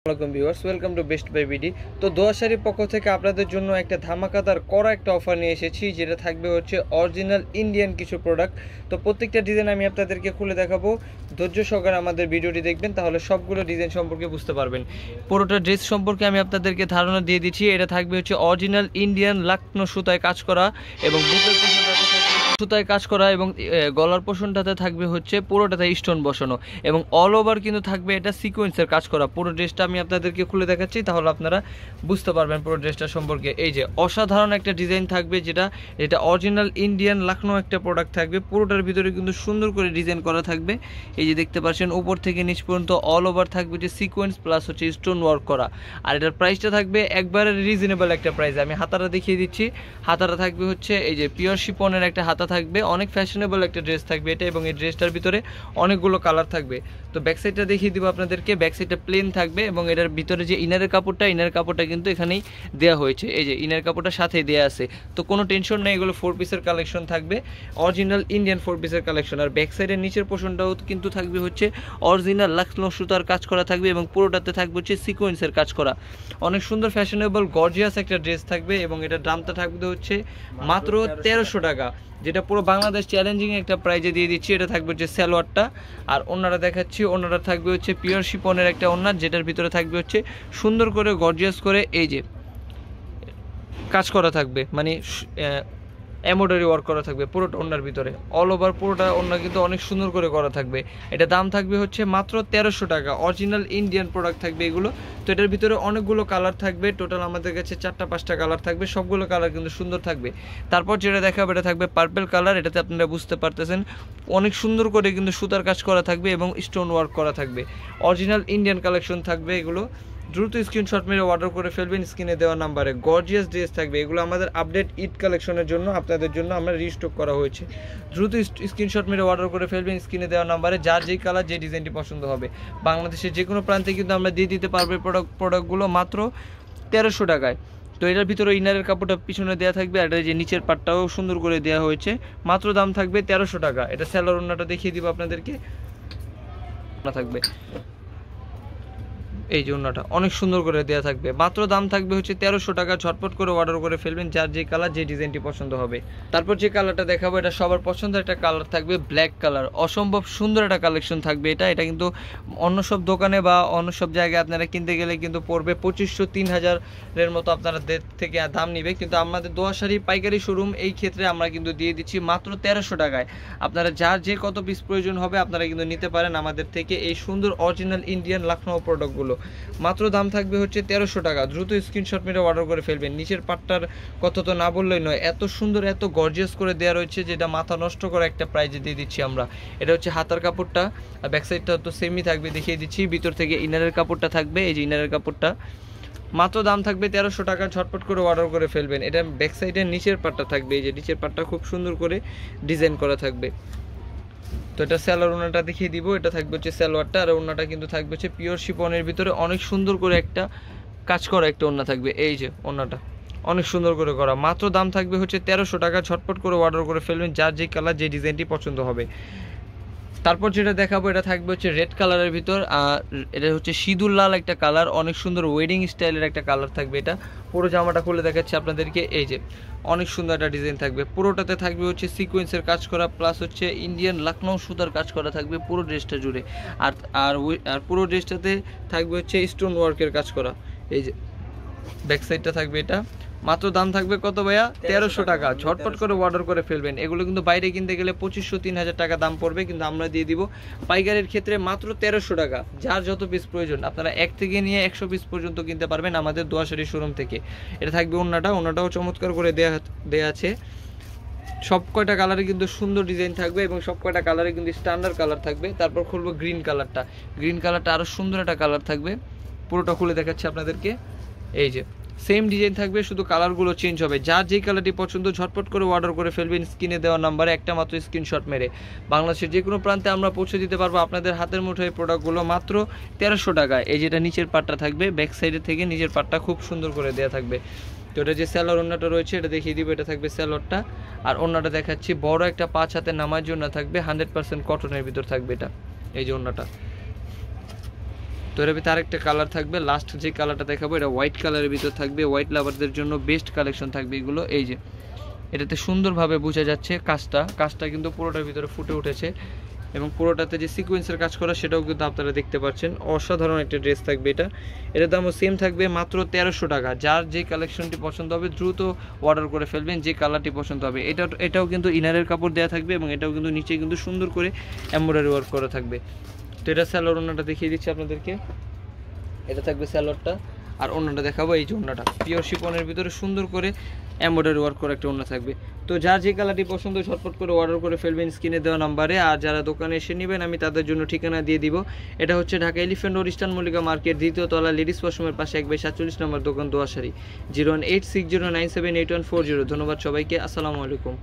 আসসালামাইকুম viewers welcome to best buy BD তো দোয়াশারির পক্ষ থেকে আপনাদের জন্য একটা ধামাকাদার করা একটা অফার নিয়ে এসেছি যেটা থাকবে হচ্ছে অরিজিনাল ইন্ডিয়ান কিছু প্রোডাক্ট তো প্রত্যেকটা ডিজাইন আমি আপনাদেরকে খুলে দেখাবো ধৈর্য সহকারে আমাদের ভিডিওটি দেখবেন তাহলে সবগুলো ডিজাইন সম্পর্কে বুঝতে পারবেন পুরোটা ড্রেস সম্পর্কে আমি আপনাদেরকে ধারণা দিয়ে দিচ্ছি এটা থাকবে হচ্ছে অরিজিনাল ইন্ডিয়ান লাকনো সুতায় কাজ করা এবং বুকের সুতায় কাজ করা এবং গলার পোষণটাতে থাকবে হচ্ছে পুরোটাতে স্টোন বসানো এবং অল ওভার কিন্তু থাকবে এটা সিকোয়েন্সের কাজ করা পুরো ড্রেসটা আমি আপনাদেরকে খুলে দেখাচ্ছি তাহলে আপনারা বুঝতে পারবেন পুরো ড্রেসটা সম্পর্কে এই যে অসাধারণ একটা ডিজাইন থাকবে যেটা এটা অরিজিনাল ইন্ডিয়ান লাখনৌ একটা প্রোডাক্ট থাকবে পুরোটার ভিতরে কিন্তু সুন্দর করে ডিজাইন করা থাকবে এই যে দেখতে পাচ্ছেন উপর থেকে নিচ পর্যন্ত অল ওভার থাকবে যে সিকোয়েন্স প্লাস হচ্ছে স্টোন ওয়ার্ক করা আর এটার প্রাইসটা থাকবে একবারে রিজনেবল একটা প্রাইস আমি হাতাটা দেখিয়ে দিচ্ছি হাতাটা থাকবে হচ্ছে এই যে পিওর শিপনের একটা হাতা থাকবে অনেক ফ্যাশনেবল একটা ড্রেস থাকবে এটা এবং এই ড্রেসটার ভিতরে অনেকগুলো কালার থাকবে তো ব্যাক সাইডটা দেখিয়ে দিব আপনাদেরকে ব্যাক সাইডটা প্লেন থাকবে এবং এটার ভিতরে যে ইনারের কাপড়টা ইনার কাপড়টা কিন্তু এখানেই দেওয়া হয়েছে এই যে ইনার কাপড়টা সাথেই দেওয়া আছে তো কোনো টেনশন নেই এগুলো ফোর পিসের কালেকশন থাকবে অরিজিনাল ইন্ডিয়ান ফোর পিসের কালেকশন আর ব্যাক সাইডের নিচের পোষণটাও কিন্তু থাকবে হচ্ছে অরিজিনাল লাক্ষ্ণ সুতার কাজ করা থাকবে এবং পুরোটাতে থাকবে হচ্ছে সিকোয়েন্সের কাজ করা অনেক সুন্দর ফ্যাশনেবল গর্জিয়াস একটা ড্রেস থাকবে এবং এটা দামটা থাকবে হচ্ছে মাত্র তেরোশো টাকা যেটা পুরো বাংলাদেশ চ্যালেঞ্জিং একটা প্রাইজে দিয়ে দিচ্ছি এটা থাকবে হচ্ছে স্যালোয়ারটা আর ওনারা দেখাচ্ছি ওনারা থাকবে হচ্ছে পিওর শিপনের একটা ওনার যেটার ভিতরে থাকবে হচ্ছে সুন্দর করে গর্জিয়াস করে এই যে কাজ করা থাকবে মানে এমব্রয়ডারি ওয়ার্ক করা থাকবে পুরোটা ওনার ভিতরে অল ওভার পুরোটা ওনা কিন্তু অনেক সুন্দর করে করা থাকবে এটা দাম থাকবে হচ্ছে মাত্র তেরোশো টাকা অরিজিনাল ইন্ডিয়ান প্রোডাক্ট থাকবে এগুলো তো এটার ভিতরে অনেকগুলো কালার থাকবে টোটাল আমাদের কাছে চারটা পাঁচটা কালার থাকবে সবগুলো কালার কিন্তু সুন্দর থাকবে তারপর যেটা দেখাবো এটা থাকবে পার্পেল কালার এটাতে আপনারা বুঝতে পারতেছেন অনেক সুন্দর করে কিন্তু সুতার কাজ করা থাকবে এবং স্টোন ওয়ার্ক করা থাকবে অরিজিনাল ইন্ডিয়ান কালেকশন থাকবে এগুলো দ্রুত স্ক্রিনশট মেরে অর্ডার করে ফেলবেন স্ক্রিনে দেওয়া নাম্বারে গর্জিয়াস ড্রেস থাকবে এগুলো আমাদের আপডেট ইট কালেকশনের জন্য আপনাদের জন্য আমরা রিস্টক করা হয়েছে দ্রুত স্ক্রিনশট মেরে অর্ডার করে ফেলবেন স্ক্রিনে দেওয়া নাম্বারে যার যেই কালার যে ডিজাইনটি পছন্দ হবে বাংলাদেশের যে কোনো প্রান্তে কিন্তু আমরা দিয়ে দিতে পারবো প্রোডাক্ট প্রোডাক্টগুলো মাত্র তেরোশো টাকায় তো এটার ভিতরে ইনারের কাপড়টা পিছনে দেওয়া থাকবে আর যে নিচের পাটটাও সুন্দর করে দেওয়া হয়েছে মাত্র দাম থাকবে তেরোশো টাকা এটা স্যালোর ওনাটা দেখিয়ে দিব আপনাদেরকে থাকবে এই যে অনেক সুন্দর করে দেওয়া থাকবে মাত্র দাম থাকবে হচ্ছে তেরোশো টাকা ঝটপট করে অর্ডার করে ফেলবেন যার যে কালার যে ডিজাইনটি পছন্দ হবে তারপর যে কালারটা দেখাবো এটা সবার পছন্দের একটা কালার থাকবে ব্ল্যাক কালার অসম্ভব সুন্দর একটা কালেকশন থাকবে এটা এটা কিন্তু অন্য সব দোকানে বা অন্য সব জায়গায় আপনারা কিনতে গেলে কিন্তু পড়বে পঁচিশশো তিন হাজারের মতো আপনারা থেকে দাম নিবে কিন্তু আমাদের দোয়াশারি পাইকারি শোরুম এই ক্ষেত্রে আমরা কিন্তু দিয়ে দিচ্ছি মাত্র তেরোশো টাকায় আপনারা যার যে কত পিস প্রয়োজন হবে আপনারা কিন্তু নিতে পারেন আমাদের থেকে এই সুন্দর অরিজিনাল ইন্ডিয়ান লাখনৌ প্রোডাক্টগুলো মাত্র দাম থাকবে হচ্ছে তেরোশো টাকা দ্রুত স্ক্রিনশট মেরে অর্ডার করে ফেলবেন নিচের পাটটার কথা তো না বললেই নয় এত সুন্দর এত গর্জিয়াস করে দেওয়া রয়েছে যেটা মাথা নষ্ট করে একটা প্রাইজে দিয়ে দিচ্ছি আমরা এটা হচ্ছে হাতার কাপড়টা আর ব্যাকসাইডটা তো সেমই থাকবে দেখিয়ে দিচ্ছি ভিতর থেকে ইনারের কাপড়টা থাকবে এই যে ইনারের কাপড়টা মাত্র দাম থাকবে তেরোশো টাকা ঝটপট করে অর্ডার করে ফেলবেন এটা ব্যাকসাইডের নিচের পাটটা থাকবে এই যে নিচের পাটটা খুব সুন্দর করে ডিজাইন করা থাকবে তো এটা স্যালোয়ার ওনাটা দেখিয়ে দিব এটা থাকবে হচ্ছে স্যালোয়ারটা আর ওনাটা কিন্তু থাকবে হচ্ছে পিওর শিপনের ভিতরে অনেক সুন্দর করে একটা কাজ করা একটা ওনা থাকবে এই যে ওনাটা অনেক সুন্দর করে করা মাত্র দাম থাকবে হচ্ছে তেরোশো টাকা ঝটপট করে অর্ডার করে ফেলবেন যার যে কালার যে ডিজাইনটি পছন্দ হবে তারপর যেটা দেখাবো এটা থাকবে হচ্ছে রেড কালারের ভিতর আর এটা হচ্ছে সিঁদুর লাল একটা কালার অনেক সুন্দর ওয়েডিং স্টাইলের একটা কালার থাকবে এটা পুরো জামাটা খুলে দেখাচ্ছি আপনাদেরকে এই যে অনেক সুন্দর একটা ডিজাইন থাকবে পুরোটাতে থাকবে হচ্ছে সিকোয়েন্সের কাজ করা প্লাস হচ্ছে ইন্ডিয়ান লাখনৌ সুতার কাজ করা থাকবে পুরো ড্রেসটা জুড়ে আর আর আর পুরো ড্রেসটাতে থাকবে হচ্ছে স্টোন ওয়ার্কের কাজ করা এই যে ব্যাক সাইডটা থাকবে এটা মাত্র দাম থাকবে কত ভাইয়া তেরোশো টাকা ঝটপট করে অর্ডার করে ফেলবেন এগুলো কিন্তু বাইরে কিনতে গেলে পঁচিশশো তিন হাজার টাকা দাম পড়বে কিন্তু আমরা দিয়ে দিব পাইকারের ক্ষেত্রে মাত্র তেরোশো টাকা যার যত পিস প্রয়োজন আপনারা এক থেকে নিয়ে একশো পিস পর্যন্ত কিনতে পারবেন আমাদের দোয়াশারি শোরুম থেকে এটা থাকবে অন্যটা অন্যটাও চমৎকার করে দেয়া দেয়া আছে সব কয়টা কালারে কিন্তু সুন্দর ডিজাইন থাকবে এবং সব কয়টা কালারে কিন্তু স্ট্যান্ডার্ড কালার থাকবে তারপর খুলবো গ্রিন কালারটা গ্রিন কালারটা আরও সুন্দর একটা কালার থাকবে পুরোটা খুলে দেখাচ্ছে আপনাদেরকে এই যে সেম ডিজাইন থাকবে শুধু কালারগুলো চেঞ্জ হবে যার যেই কালারটি পছন্দ ঝটপট করে অর্ডার করে ফেলবেন স্ক্রিনে দেওয়া নাম্বারে একটা মাত্র স্ক্রিনশট মেরে বাংলাদেশের যে কোনো প্রান্তে আমরা পৌঁছে দিতে পারবো আপনাদের হাতের মুঠোয় প্রোডাক্টগুলো মাত্র তেরোশো টাকায় এই যেটা নিচের পাটটা থাকবে ব্যাক সাইডে থেকে নিজের পাটটা খুব সুন্দর করে দেওয়া থাকবে তো এটা যে স্যালোর অন্যটা রয়েছে এটা দেখিয়ে দিব এটা থাকবে স্যালোরটা আর অন্যটা দেখাচ্ছি বড় একটা পাঁচ হাতে নামার জন্য থাকবে হান্ড্রেড পার্সেন্ট কটনের ভিতর থাকবে এটা এই যে অন্যটা এর ভিতরে আরেকটা কালার থাকবে লাস্ট যে কালারটা দেখাবো এটা হোয়াইট কালারের ভিতর থাকবে হোয়াইট লাভারদের জন্য বেস্ট কালেকশন থাকবে এগুলো এই যে এটাতে সুন্দরভাবে বোঝা যাচ্ছে কাজটা কাজটা কিন্তু পুরোটার ভিতরে ফুটে উঠেছে এবং পুরোটাতে যে সিকোয়েন্সের কাজ করা সেটাও কিন্তু আপনারা দেখতে পাচ্ছেন অসাধারণ একটা ড্রেস থাকবে এটা এটার দামও সেম থাকবে মাত্র তেরোশো টাকা যার যে কালেকশনটি পছন্দ হবে দ্রুত অর্ডার করে ফেলবেন যে কালারটি পছন্দ হবে এটা এটাও কিন্তু ইনারের কাপড় দেওয়া থাকবে এবং এটাও কিন্তু নিচে কিন্তু সুন্দর করে এম্ব্রয়ডারি ওয়ার্ক করা থাকবে তো এটা স্যালোর ওনাটা দেখিয়ে দিচ্ছি আপনাদেরকে এটা থাকবে স্যালোরটা আর ওনাটা দেখাবো এই যে ওনাটা পিওর শিপনের ভিতরে সুন্দর করে এম্বয়ডারি ওয়ার্ক করা একটা ওনা থাকবে তো যার যে কালারটি পছন্দ ঝটপট করে অর্ডার করে ফেলবেন স্ক্রিনে দেওয়া নাম্বারে আর যারা দোকানে এসে নেবেন আমি তাদের জন্য ঠিকানা দিয়ে দিব এটা হচ্ছে Dhaka elephant road eastern Mallika market দ্বিতীয় তলা লেডিস ওয়াশরুমের পাশে এক বাই সাতচল্লিশ নম্বর দোকান Doashari zero one eight six zero nine seven eight one four zero ধন্যবাদ সবাইকে আসসালামু আলাইকুম